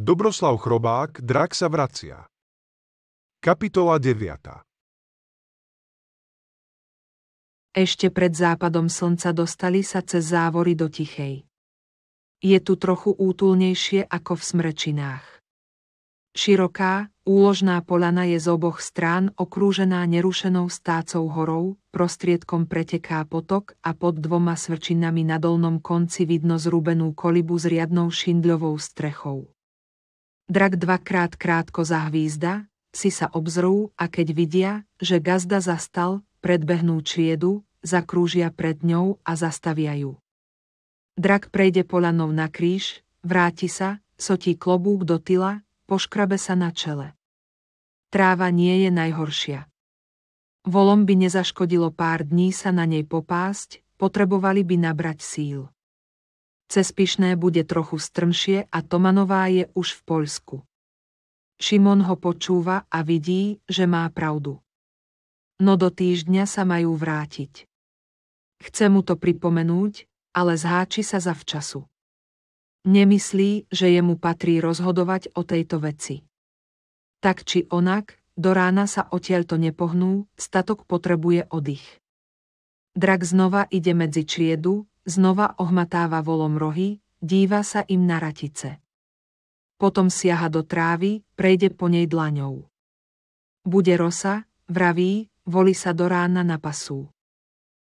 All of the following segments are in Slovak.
Dobroslav Chrobák, Drak sa vracia. Kapitola 9. Ešte pred západom slnca dostali sa cez závory do Tichej. Je tu trochu útulnejšie ako v smrečinách. Široká, úložná polana je z oboch strán okrúžená nerušenou stácou horou, prostriedkom preteká potok a pod dvoma svrčinami na dolnom konci vidno zrubenú kolibu s riadnou šindľovou strechou. Drak dvakrát krátko zahvízda, si sa obzrú a keď vidia, že gazda zastal, predbehnú čiedu, zakrúžia pred ňou a zastavia ju. Drak prejde polanov na kríž, vráti sa, sotí klobúk do tyla, poškrabe sa na čele. Tráva nie je najhoršia. Volom by nezaškodilo pár dní sa na nej popásť, potrebovali by nabrať síl cez Pišné bude trochu strmšie a Tomanová je už v Poľsku. Šimon ho počúva a vidí, že má pravdu. No do týždňa sa majú vrátiť. Chce mu to pripomenúť, ale zháči sa za včasu. Nemyslí, že jemu patrí rozhodovať o tejto veci. Tak či onak, do rána sa odtiaľto nepohnú, statok potrebuje oddych. Drak znova ide medzi čriedu, znova ohmatáva volom rohy, díva sa im na ratice. Potom siaha do trávy, prejde po nej dlaňou. Bude rosa, vraví, voli sa do rána pasu.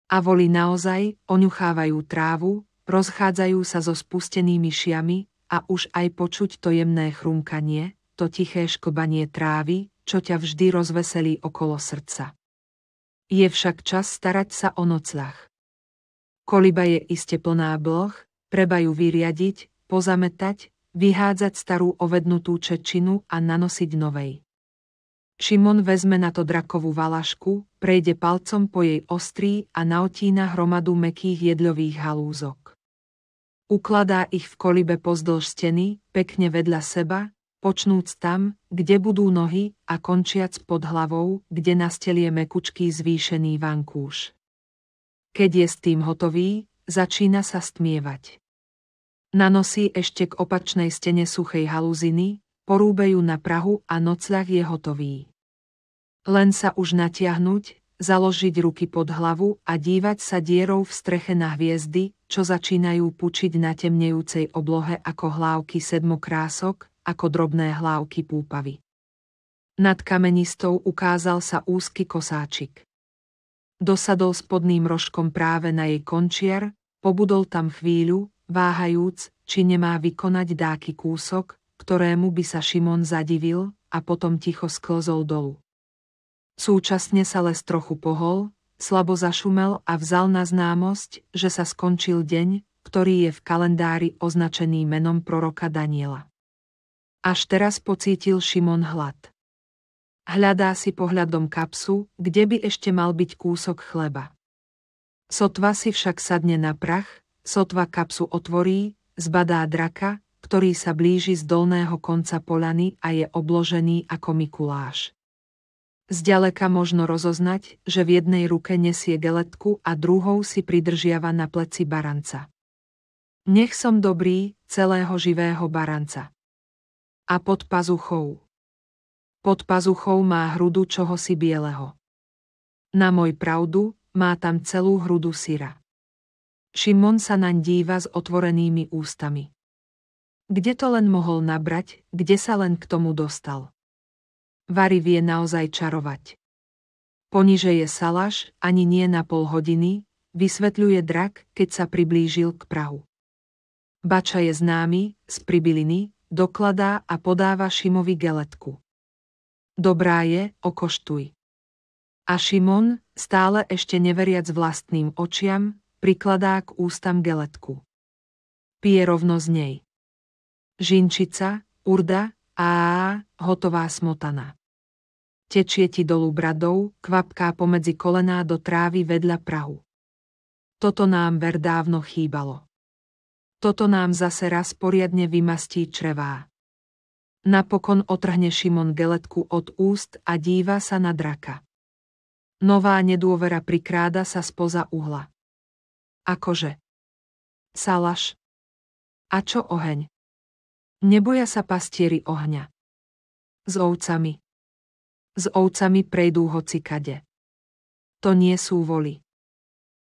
A voli naozaj, oňuchávajú trávu, rozchádzajú sa so spustenými šiami a už aj počuť to jemné chrumkanie, to tiché škobanie trávy, čo ťa vždy rozveselí okolo srdca. Je však čas starať sa o noclach. Koliba je iste plná bloh, treba ju vyriadiť, pozametať, vyhádzať starú ovednutú čečinu a nanosiť novej. Šimon vezme na to drakovú valašku, prejde palcom po jej ostrí a naotína hromadu mekých jedľových halúzok. Ukladá ich v kolibe pozdĺž steny, pekne vedľa seba, počnúc tam, kde budú nohy a končiac pod hlavou, kde nastelie mekučký zvýšený vankúš. Keď je s tým hotový, začína sa stmievať. Nanosí ešte k opačnej stene suchej haluziny, porúbe ju na Prahu a nocľah je hotový. Len sa už natiahnuť, založiť ruky pod hlavu a dívať sa dierou v streche na hviezdy, čo začínajú pučiť na temnejúcej oblohe ako hlávky sedmokrások, ako drobné hlávky púpavy. Nad kamenistou ukázal sa úzky kosáčik. Dosadol spodným rožkom práve na jej končiar, pobudol tam chvíľu, váhajúc, či nemá vykonať dáky kúsok, ktorému by sa Šimon zadivil a potom ticho sklzol dolu. Súčasne sa les trochu pohol, slabo zašumel a vzal na známosť, že sa skončil deň, ktorý je v kalendári označený menom proroka Daniela. Až teraz pocítil Šimon hlad. Hľadá si pohľadom kapsu, kde by ešte mal byť kúsok chleba. Sotva si však sadne na prach, sotva kapsu otvorí, zbadá draka, ktorý sa blíži z dolného konca polany a je obložený ako Mikuláš. Zďaleka možno rozoznať, že v jednej ruke nesie geletku a druhou si pridržiava na pleci baranca. Nech som dobrý, celého živého baranca. A pod pazuchou. Pod pazuchou má hrudu čohosi bieleho. Na môj pravdu, má tam celú hrudu syra. Šimon sa naň díva s otvorenými ústami. Kde to len mohol nabrať, kde sa len k tomu dostal. Vary vie naozaj čarovať. Poniže je salaš, ani nie na pol hodiny, vysvetľuje drak, keď sa priblížil k Prahu. Bača je známy, z Pribiliny, dokladá a podáva Šimovi geletku. Dobrá je, okoštuj. A Šimon, stále ešte neveriac vlastným očiam, prikladá k ústam geletku. Pije rovno z nej. Žinčica, urda, a hotová smotana. Tečie ti dolu bradou, kvapká pomedzi kolená do trávy vedľa Prahu. Toto nám ver dávno chýbalo. Toto nám zase raz poriadne vymastí črevá. Napokon otrhne Šimon geletku od úst a díva sa na draka. Nová nedôvera prikráda sa spoza uhla. Akože? Salaš? A čo oheň? Neboja sa pastieri ohňa. S ovcami. S ovcami prejdú kade. To nie sú voli.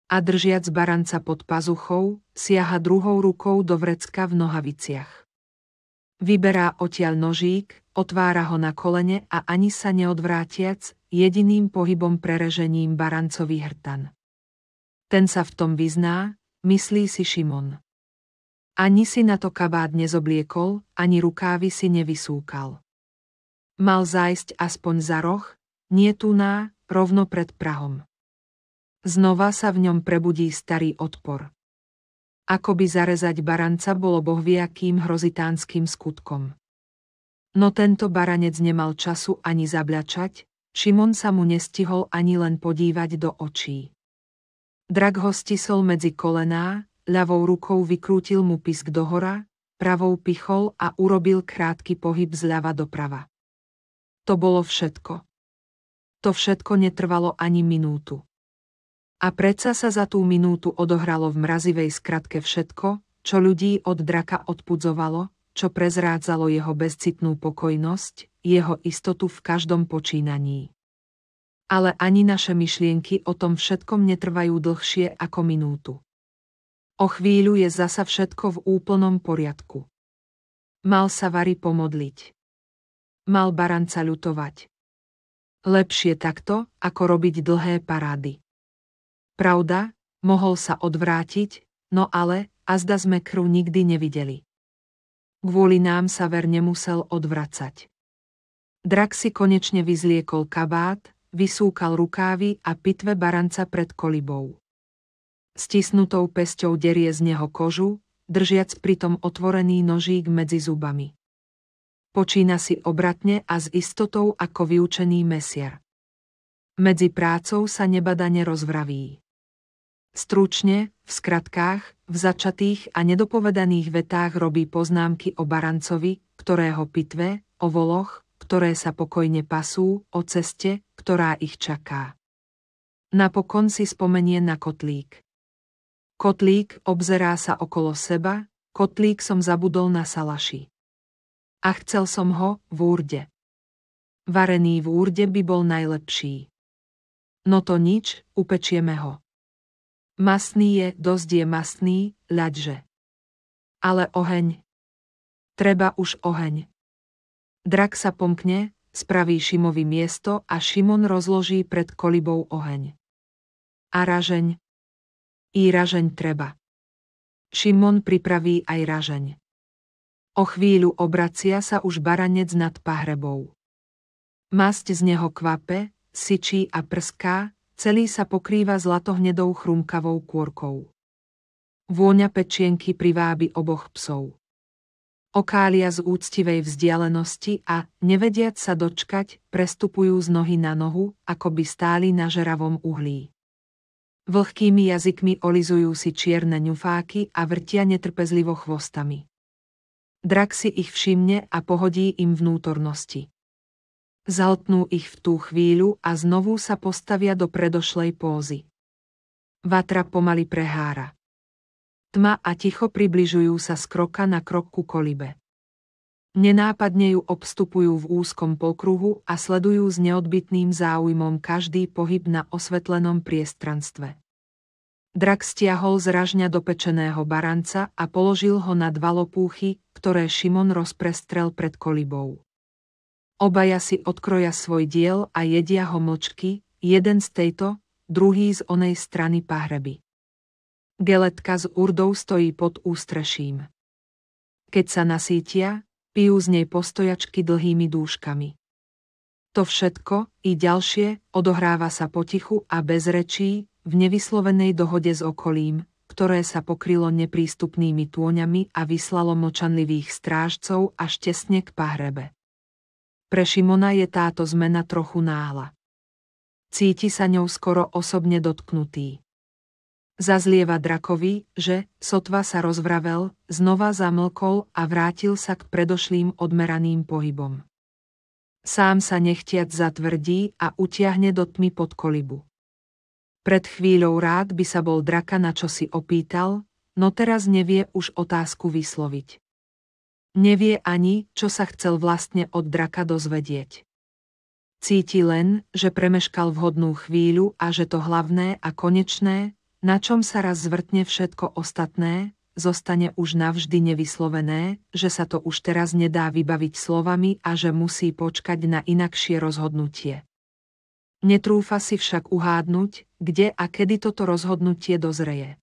A držiac baranca pod pazuchou, siaha druhou rukou do vrecka v nohaviciach. Vyberá odtiaľ nožík, otvára ho na kolene a ani sa neodvrátiac, jediným pohybom prerežením barancový hrtan. Ten sa v tom vyzná, myslí si Šimon. Ani si na to kabát nezobliekol, ani rukávy si nevysúkal. Mal zájsť aspoň za roh, nie tu ná, rovno pred Prahom. Znova sa v ňom prebudí starý odpor. Ako by zarezať baranca bolo bohviakým hrozitánským skutkom. No tento baranec nemal času ani zabľačať, Šimon sa mu nestihol ani len podívať do očí. Drak ho stisol medzi kolená, ľavou rukou vykrútil mu pisk dohora, pravou pichol a urobil krátky pohyb zľava doprava. To bolo všetko. To všetko netrvalo ani minútu. A predsa sa za tú minútu odohralo v mrazivej skratke všetko, čo ľudí od draka odpudzovalo, čo prezrádzalo jeho bezcitnú pokojnosť, jeho istotu v každom počínaní. Ale ani naše myšlienky o tom všetkom netrvajú dlhšie ako minútu. O chvíľu je zasa všetko v úplnom poriadku. Mal sa Vary pomodliť. Mal baranca ľutovať. Lepšie takto, ako robiť dlhé parády. Pravda, mohol sa odvrátiť, no ale, azda sme kru nikdy nevideli. Kvôli nám sa ver nemusel odvracať. Drak si konečne vyzliekol kabát, vysúkal rukávy a pitve baranca pred kolibou. Stisnutou pesťou derie z neho kožu, držiac pritom otvorený nožík medzi zubami. Počína si obratne a s istotou ako vyučený mesiar. Medzi prácou sa nebadane rozvraví. Stručne, v skratkách, v začatých a nedopovedaných vetách robí poznámky o barancovi, ktorého pitve, o voloch, ktoré sa pokojne pasú, o ceste, ktorá ich čaká. Napokon si spomenie na kotlík. Kotlík obzerá sa okolo seba, kotlík som zabudol na salaši. A chcel som ho v úrde. Varený v úrde by bol najlepší. No to nič, upečieme ho. Masný je, dosť je masný, ľaďže. Ale oheň. Treba už oheň. Drak sa pomkne, spraví Šimovi miesto a Šimon rozloží pred kolibou oheň. A ražeň. I ražeň treba. Šimon pripraví aj ražeň. O chvíľu obracia sa už baranec nad pahrebou. Masť z neho kvape, syčí a prská, celý sa pokrýva zlatohnedou chrumkavou kôrkou. Vôňa pečienky privábi oboch psov. Okália z úctivej vzdialenosti a, nevediac sa dočkať, prestupujú z nohy na nohu, ako by stáli na žeravom uhlí. Vlhkými jazykmi olizujú si čierne ňufáky a vrtia netrpezlivo chvostami. Drak si ich všimne a pohodí im vnútornosti zaltnú ich v tú chvíľu a znovu sa postavia do predošlej pózy. Vatra pomaly prehára. Tma a ticho približujú sa z kroka na krok ku kolibe. Nenápadne ju obstupujú v úzkom pokruhu a sledujú s neodbitným záujmom každý pohyb na osvetlenom priestranstve. Drak stiahol z ražňa dopečeného baranca a položil ho na dva lopúchy, ktoré Šimon rozprestrel pred kolibou. Obaja si odkroja svoj diel a jedia ho mlčky, jeden z tejto, druhý z onej strany pahreby. Geletka s urdou stojí pod ústreším. Keď sa nasítia, pijú z nej postojačky dlhými dúškami. To všetko, i ďalšie, odohráva sa potichu a bez rečí, v nevyslovenej dohode s okolím, ktoré sa pokrylo neprístupnými tôňami a vyslalo močanlivých strážcov až tesne k pahrebe. Pre Šimona je táto zmena trochu náhla. Cíti sa ňou skoro osobne dotknutý. Zazlieva drakovi, že, sotva sa rozvravel, znova zamlkol a vrátil sa k predošlým odmeraným pohybom. Sám sa nechtiac zatvrdí a utiahne do tmy pod kolibu. Pred chvíľou rád by sa bol draka na čo si opýtal, no teraz nevie už otázku vysloviť. Nevie ani, čo sa chcel vlastne od draka dozvedieť. Cíti len, že premeškal vhodnú chvíľu a že to hlavné a konečné, na čom sa raz zvrtne všetko ostatné, zostane už navždy nevyslovené, že sa to už teraz nedá vybaviť slovami a že musí počkať na inakšie rozhodnutie. Netrúfa si však uhádnuť, kde a kedy toto rozhodnutie dozreje.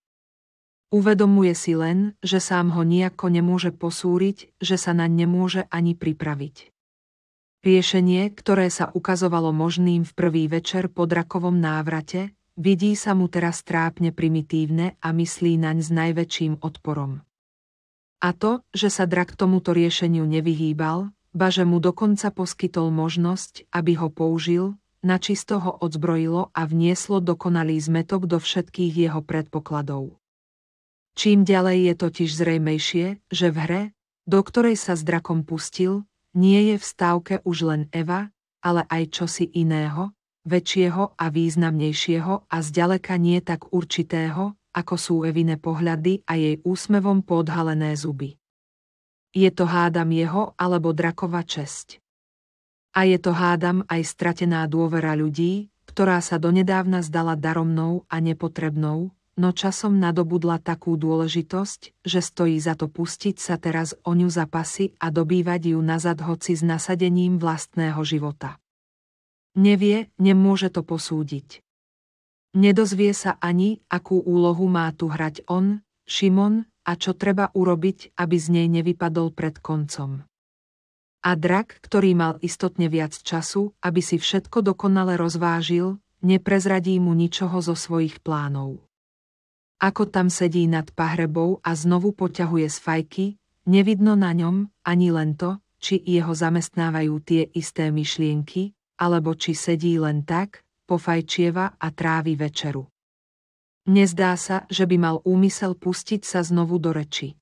Uvedomuje si len, že sám ho nejako nemôže posúriť, že sa naň nemôže ani pripraviť. Riešenie, ktoré sa ukazovalo možným v prvý večer po drakovom návrate, vidí sa mu teraz trápne primitívne a myslí naň s najväčším odporom. A to, že sa drak tomuto riešeniu nevyhýbal, baže mu dokonca poskytol možnosť, aby ho použil, načisto ho odzbrojilo a vnieslo dokonalý zmetok do všetkých jeho predpokladov. Čím ďalej je totiž zrejmejšie, že v hre, do ktorej sa s drakom pustil, nie je v stávke už len Eva, ale aj čosi iného, väčšieho a významnejšieho a zďaleka nie tak určitého, ako sú Evine pohľady a jej úsmevom podhalené zuby. Je to hádam jeho alebo drakova česť. A je to hádam aj stratená dôvera ľudí, ktorá sa donedávna zdala daromnou a nepotrebnou, no časom nadobudla takú dôležitosť, že stojí za to pustiť sa teraz o ňu za pasy a dobývať ju nazad hoci s nasadením vlastného života. Nevie, nemôže to posúdiť. Nedozvie sa ani, akú úlohu má tu hrať on, Šimon, a čo treba urobiť, aby z nej nevypadol pred koncom. A drak, ktorý mal istotne viac času, aby si všetko dokonale rozvážil, neprezradí mu ničoho zo svojich plánov ako tam sedí nad pahrebou a znovu poťahuje z fajky, nevidno na ňom ani len to, či jeho zamestnávajú tie isté myšlienky, alebo či sedí len tak, pofajčieva a trávi večeru. Nezdá sa, že by mal úmysel pustiť sa znovu do reči.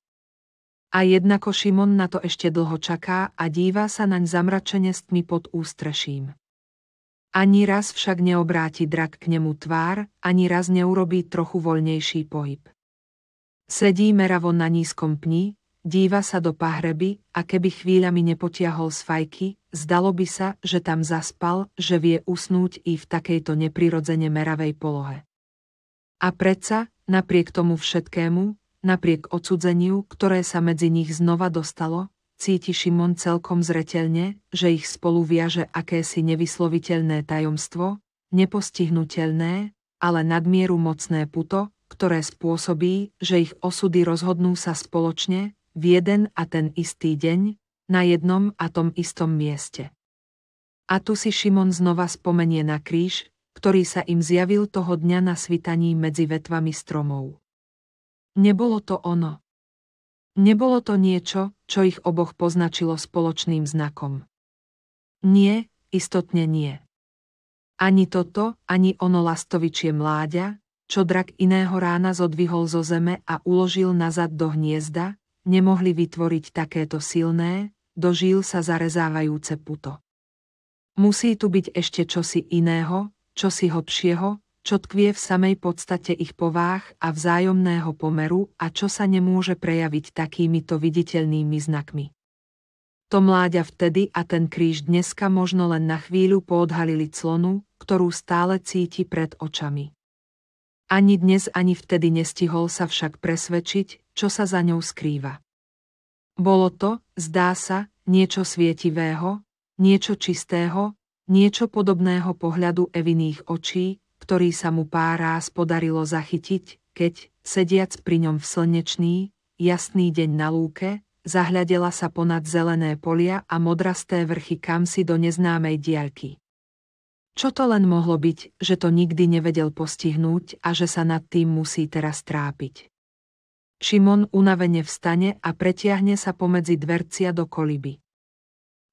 A jednako Šimon na to ešte dlho čaká a díva sa naň zamračene s tmy pod ústreším. Ani raz však neobráti drak k nemu tvár, ani raz neurobí trochu voľnejší pohyb. Sedí meravo na nízkom pni, díva sa do pahreby a keby chvíľami nepotiahol z fajky, zdalo by sa, že tam zaspal, že vie usnúť i v takejto neprirodzene meravej polohe. A predsa, napriek tomu všetkému, napriek odsudzeniu, ktoré sa medzi nich znova dostalo, cíti Šimon celkom zretelne, že ich spolu viaže akési nevysloviteľné tajomstvo, nepostihnutelné, ale nadmieru mocné puto, ktoré spôsobí, že ich osudy rozhodnú sa spoločne, v jeden a ten istý deň, na jednom a tom istom mieste. A tu si Šimon znova spomenie na kríž, ktorý sa im zjavil toho dňa na svitaní medzi vetvami stromov. Nebolo to ono. Nebolo to niečo, čo ich oboch poznačilo spoločným znakom. Nie, istotne nie. Ani toto, ani ono lastovičie mláďa, čo drak iného rána zodvihol zo zeme a uložil nazad do hniezda, nemohli vytvoriť takéto silné, dožil sa zarezávajúce puto. Musí tu byť ešte čosi iného, čosi hlbšieho, čo tkvie v samej podstate ich povách a vzájomného pomeru a čo sa nemôže prejaviť takýmito viditeľnými znakmi. To mláďa vtedy a ten kríž dneska možno len na chvíľu poodhalili clonu, ktorú stále cíti pred očami. Ani dnes, ani vtedy nestihol sa však presvedčiť, čo sa za ňou skrýva. Bolo to, zdá sa, niečo svietivého, niečo čistého, niečo podobného pohľadu Eviných očí, ktorý sa mu pár ráz podarilo zachytiť, keď, sediac pri ňom v slnečný, jasný deň na lúke, zahľadela sa ponad zelené polia a modrasté vrchy kamsi do neznámej diaľky. Čo to len mohlo byť, že to nikdy nevedel postihnúť a že sa nad tým musí teraz trápiť. Šimon unavene vstane a pretiahne sa pomedzi dvercia do koliby.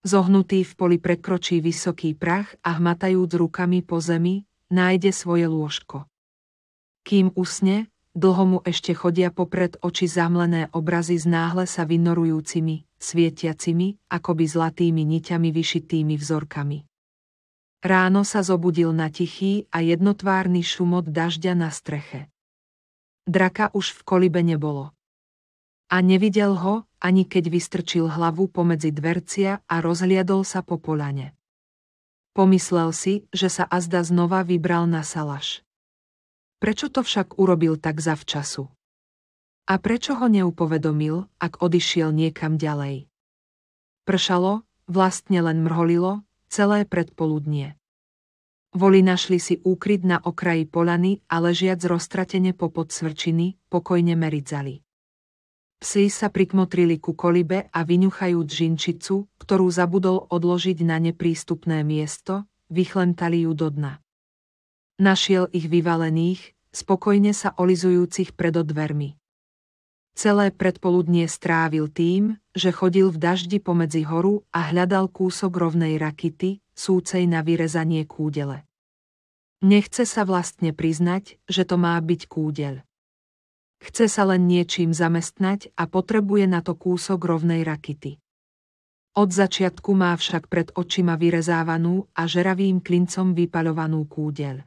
Zohnutý v poli prekročí vysoký prach a hmatajúc rukami po zemi, nájde svoje lôžko. Kým usne, dlho mu ešte chodia popred oči zamlené obrazy s náhle sa vynorujúcimi, svietiacimi, akoby zlatými niťami vyšitými vzorkami. Ráno sa zobudil na tichý a jednotvárny šumot dažďa na streche. Draka už v kolibe nebolo. A nevidel ho, ani keď vystrčil hlavu pomedzi dvercia a rozhliadol sa po polane. Pomyslel si, že sa azda znova vybral na salaš. Prečo to však urobil tak zavčasu? A prečo ho neupovedomil, ak odišiel niekam ďalej? Pršalo, vlastne len mrholilo, celé predpoludnie. Voli našli si úkryt na okraji polany a ležiac roztratene popod svrčiny, pokojne meridzali. Psi sa prikmotrili ku kolibe a vyňuchajú žinčicu, ktorú zabudol odložiť na neprístupné miesto, vychlentali ju do dna. Našiel ich vyvalených, spokojne sa olizujúcich pred dvermi. Celé predpoludnie strávil tým, že chodil v daždi pomedzi horu a hľadal kúsok rovnej rakity, súcej na vyrezanie kúdele. Nechce sa vlastne priznať, že to má byť kúdeľ. Chce sa len niečím zamestnať a potrebuje na to kúsok rovnej rakity. Od začiatku má však pred očima vyrezávanú a žeravým klincom vypaľovanú kúdel.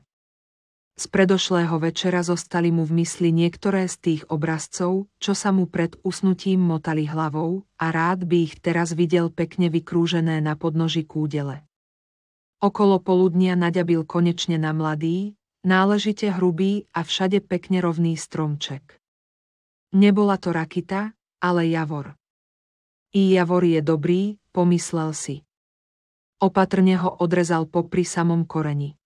Z predošlého večera zostali mu v mysli niektoré z tých obrazcov, čo sa mu pred usnutím motali hlavou a rád by ich teraz videl pekne vykrúžené na podnoži kúdele. Okolo poludnia naďabil konečne na mladý, náležite hrubý a všade pekne rovný stromček. Nebola to rakita, ale javor. I javor je dobrý, pomyslel si. Opatrne ho odrezal popri samom koreni.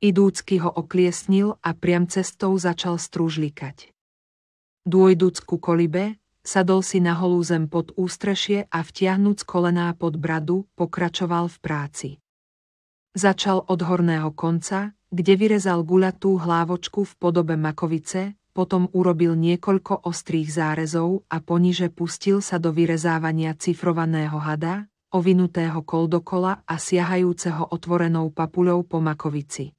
Idúcky ho okliesnil a priam cestou začal strúžlikať. Dôjduc ku kolibe, sadol si na holú zem pod ústrešie a vtiahnuc kolená pod bradu, pokračoval v práci. Začal od horného konca, kde vyrezal guľatú hlávočku v podobe makovice, potom urobil niekoľko ostrých zárezov a poniže pustil sa do vyrezávania cifrovaného hada, ovinutého koldokola a siahajúceho otvorenou papuľou po makovici.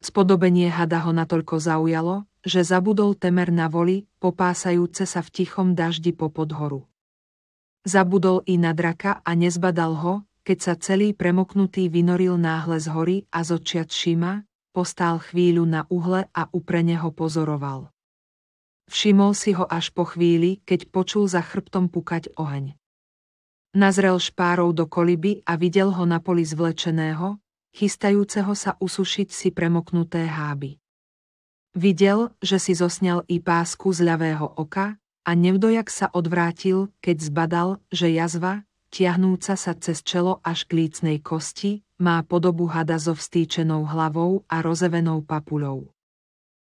Spodobenie hada ho natoľko zaujalo, že zabudol temer na voli, popásajúce sa v tichom daždi po podhoru. Zabudol i na draka a nezbadal ho, keď sa celý premoknutý vynoril náhle z hory a zočiat šima, Postál chvíľu na uhle a uprene ho pozoroval. Všimol si ho až po chvíli, keď počul za chrbtom pukať oheň. Nazrel špárov do koliby a videl ho na poli zvlečeného, chystajúceho sa usušiť si premoknuté háby. Videl, že si zosňal i pásku z ľavého oka a nevdojak sa odvrátil, keď zbadal, že jazva, tiahnúca sa cez čelo až k lícnej kosti, má podobu hada so vstýčenou hlavou a rozevenou papuľou.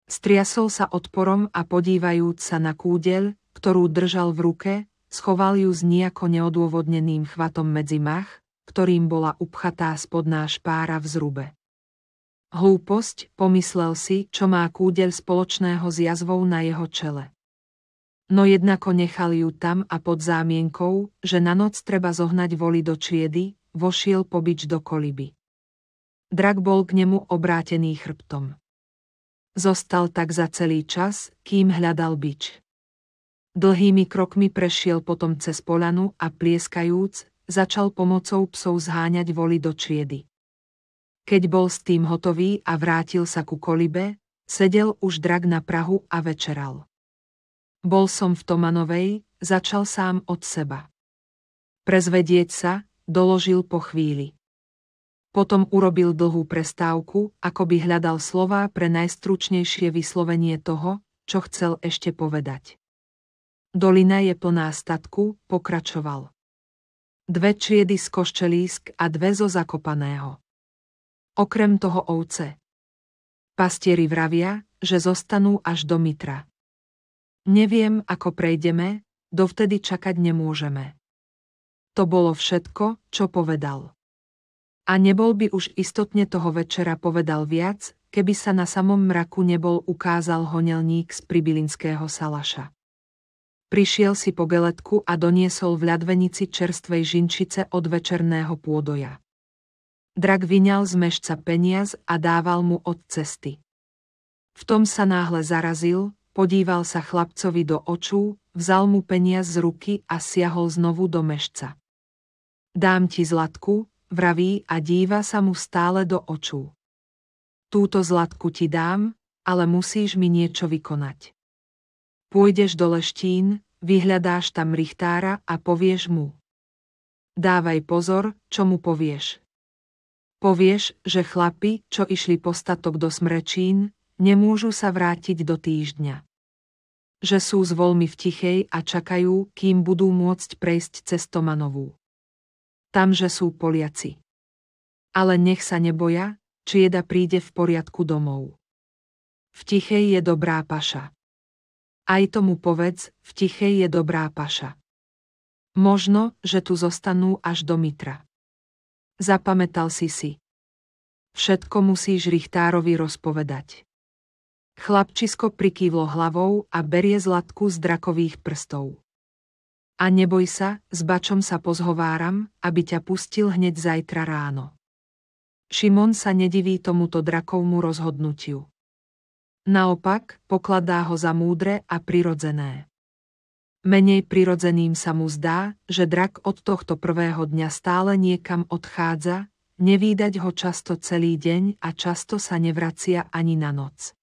Striasol sa odporom a podívajúc sa na kúdel, ktorú držal v ruke, schoval ju s nejako neodôvodneným chvatom medzi mach, ktorým bola upchatá spodná špára v zrube. Hlúposť, pomyslel si, čo má kúdel spoločného s jazvou na jeho čele. No jednako nechal ju tam a pod zámienkou, že na noc treba zohnať voli do čiedy, vošiel pobič do koliby. Drak bol k nemu obrátený chrbtom. Zostal tak za celý čas, kým hľadal bič. Dlhými krokmi prešiel potom cez polanu a plieskajúc, začal pomocou psov zháňať voli do čriedy. Keď bol s tým hotový a vrátil sa ku kolibe, sedel už drak na Prahu a večeral. Bol som v Tomanovej, začal sám od seba. Prezvedieť sa, doložil po chvíli. Potom urobil dlhú prestávku, ako by hľadal slová pre najstručnejšie vyslovenie toho, čo chcel ešte povedať. Dolina je plná statku, pokračoval. Dve čiedy z koščelísk a dve zo zakopaného. Okrem toho ovce. Pastieri vravia, že zostanú až do Mitra. Neviem, ako prejdeme, dovtedy čakať nemôžeme. To bolo všetko, čo povedal. A nebol by už istotne toho večera povedal viac, keby sa na samom mraku nebol ukázal honelník z pribilinského salaša. Prišiel si po geletku a doniesol v ľadvenici čerstvej žinčice od večerného pôdoja. Drak vyňal z mešca peniaz a dával mu od cesty. V tom sa náhle zarazil, podíval sa chlapcovi do očú, vzal mu peniaz z ruky a siahol znovu do mešca. Dám ti zlatku, vraví a díva sa mu stále do očú. Túto zlatku ti dám, ale musíš mi niečo vykonať. Pôjdeš do leštín, vyhľadáš tam richtára a povieš mu. Dávaj pozor, čo mu povieš. Povieš, že chlapi, čo išli postatok do smrečín, nemôžu sa vrátiť do týždňa že sú z voľmi v tichej a čakajú, kým budú môcť prejsť cez Tomanovú. Tamže sú Poliaci. Ale nech sa neboja, či jeda príde v poriadku domov. V tichej je dobrá paša. Aj tomu povedz, v tichej je dobrá paša. Možno, že tu zostanú až do Mitra. Zapamätal si si. Všetko musíš Richtárovi rozpovedať. Chlapčisko prikývlo hlavou a berie zlatku z drakových prstov. A neboj sa, s bačom sa pozhováram, aby ťa pustil hneď zajtra ráno. Šimon sa nediví tomuto drakovmu rozhodnutiu. Naopak, pokladá ho za múdre a prirodzené. Menej prirodzeným sa mu zdá, že drak od tohto prvého dňa stále niekam odchádza, nevídať ho často celý deň a často sa nevracia ani na noc.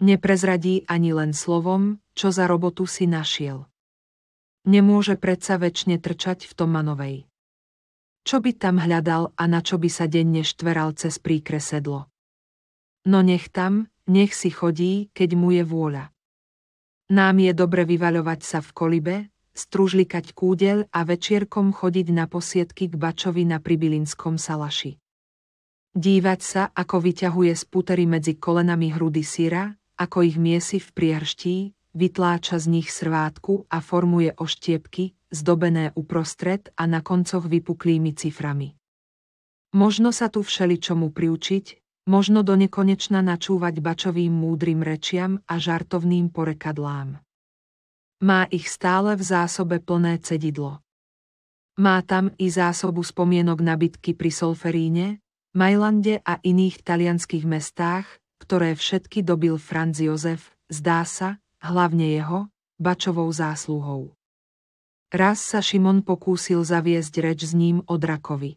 Neprezradí ani len slovom, čo za robotu si našiel. Nemôže predsa väčšine trčať v Tomanovej. Čo by tam hľadal a na čo by sa denne štveral cez sedlo? No nech tam, nech si chodí, keď mu je vôľa. Nám je dobre vyvaľovať sa v kolibe, stružlikať kúdel a večierkom chodiť na posiedky k Bačovi na Pribilinskom salaši. Dívať sa, ako vyťahuje z putery medzi kolenami hrudy syra, ako ich miesi v prihrští, vytláča z nich srvátku a formuje oštiepky, zdobené uprostred a na koncoch vypuklými ciframi. Možno sa tu všeličomu priučiť, možno do nekonečna načúvať bačovým múdrym rečiam a žartovným porekadlám. Má ich stále v zásobe plné cedidlo. Má tam i zásobu spomienok na bitky pri Solferíne, Majlande a iných talianských mestách, ktoré všetky dobil Franz Jozef, zdá sa, hlavne jeho, Bačovou zásluhou. Raz sa Šimon pokúsil zaviesť reč s ním o drakovi.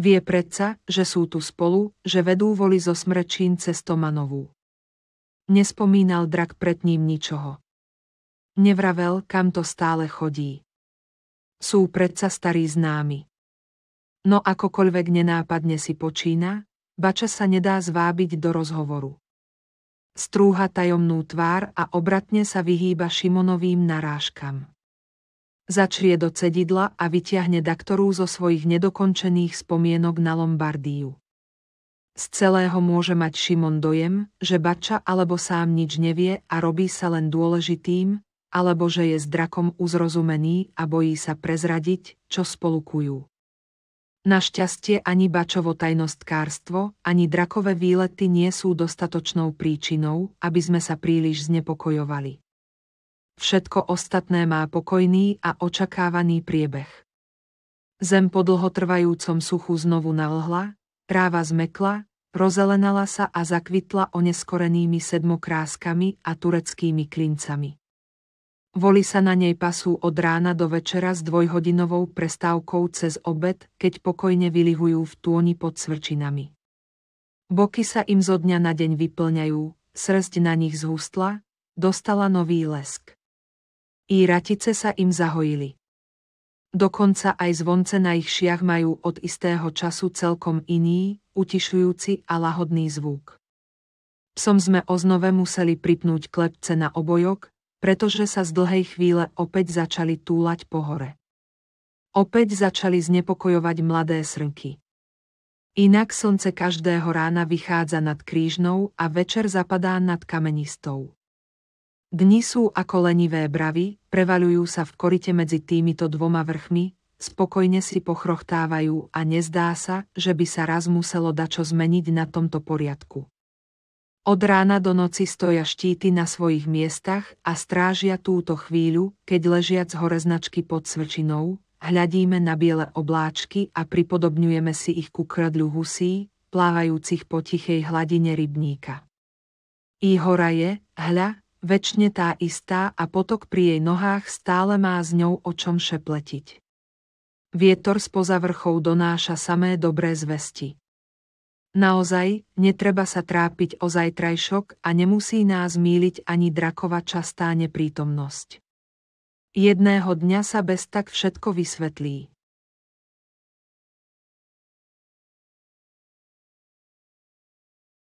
Vie predsa, že sú tu spolu, že vedú voli zo smrečín cez Tomanovú. Nespomínal drak pred ním ničoho. Nevravel, kam to stále chodí. Sú predsa starí známi. No akokoľvek nenápadne si počína, bača sa nedá zvábiť do rozhovoru. Strúha tajomnú tvár a obratne sa vyhýba Šimonovým narážkam. Začrie do cedidla a vyťahne daktorú zo svojich nedokončených spomienok na Lombardiu. Z celého môže mať Šimon dojem, že bača alebo sám nič nevie a robí sa len dôležitým, alebo že je s drakom uzrozumený a bojí sa prezradiť, čo spolukujú. Našťastie ani bačovo tajnostkárstvo, ani drakové výlety nie sú dostatočnou príčinou, aby sme sa príliš znepokojovali. Všetko ostatné má pokojný a očakávaný priebeh. Zem po dlhotrvajúcom suchu znovu nalhla, tráva zmekla, rozelenala sa a zakvitla oneskorenými sedmokráskami a tureckými klincami. Voli sa na nej pasú od rána do večera s dvojhodinovou prestávkou cez obed, keď pokojne vylihujú v tóni pod svrčinami. Boky sa im zo dňa na deň vyplňajú, srst na nich zhustla, dostala nový lesk. I ratice sa im zahojili. Dokonca aj zvonce na ich šiach majú od istého času celkom iný, utišujúci a lahodný zvuk. Psom sme oznove museli pripnúť klepce na obojok, pretože sa z dlhej chvíle opäť začali túlať po hore. Opäť začali znepokojovať mladé srnky. Inak slnce každého rána vychádza nad krížnou a večer zapadá nad kamenistou. Dni sú ako lenivé bravy, prevaľujú sa v korite medzi týmito dvoma vrchmi, spokojne si pochrochtávajú a nezdá sa, že by sa raz muselo dačo zmeniť na tomto poriadku. Od rána do noci stoja štíty na svojich miestach a strážia túto chvíľu, keď ležiac hore značky pod svrčinou, hľadíme na biele obláčky a pripodobňujeme si ich ku kradľu husí, plávajúcich po tichej hladine rybníka. I hora je, hľa, väčšine tá istá a potok pri jej nohách stále má s ňou o čom šepletiť. Vietor spoza vrchov donáša samé dobré zvesti. Naozaj, netreba sa trápiť o zajtrajšok a nemusí nás míliť ani drakova častá neprítomnosť. Jedného dňa sa bez tak všetko vysvetlí.